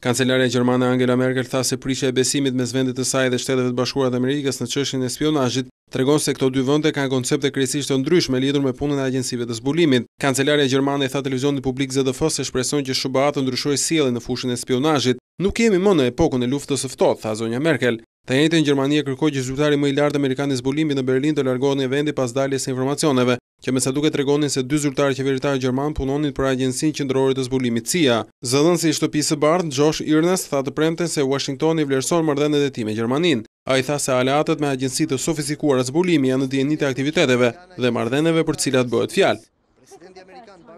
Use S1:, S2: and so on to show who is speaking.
S1: Kancelarja Gjermane Angela Merkel tha se prishe e besimit me zvendit të saj dhe shtetëve të bashkurat Amerikës në qëshin e spionajit, tregon se këto dy vënde ka koncepte kresisht të ndryshme lidur me punën e agjensive të zbulimit. Kancelarja Gjermane tha televizionit publik ZDF se shpreson që shubat të ndryshoj sielin në fushin e spionajit. Nuk kemi më në epokën e luftës sëftot, tha zonja Merkel. Të jetën Gjermania kërkoj që zhutari më i lartë Amerikanë i zbulimit në Berlin të largohë vendi pas daljes informacioneve që me sa duke të regonin se dy zyrtarë qeveritarë Gjerman punonin për agjensin qëndrorit të zbulimit CIA. Zëdhën si shtëpisë bardë, Josh Irnes tha të premten se Washington i vlerëson mërdhën e dhe ti me Gjermanin. A i tha se aleatët me agjensit të sofisikuar të zbulimit janë në djenit e aktiviteteve dhe mërdhënëve për cilat bëhet fjalë.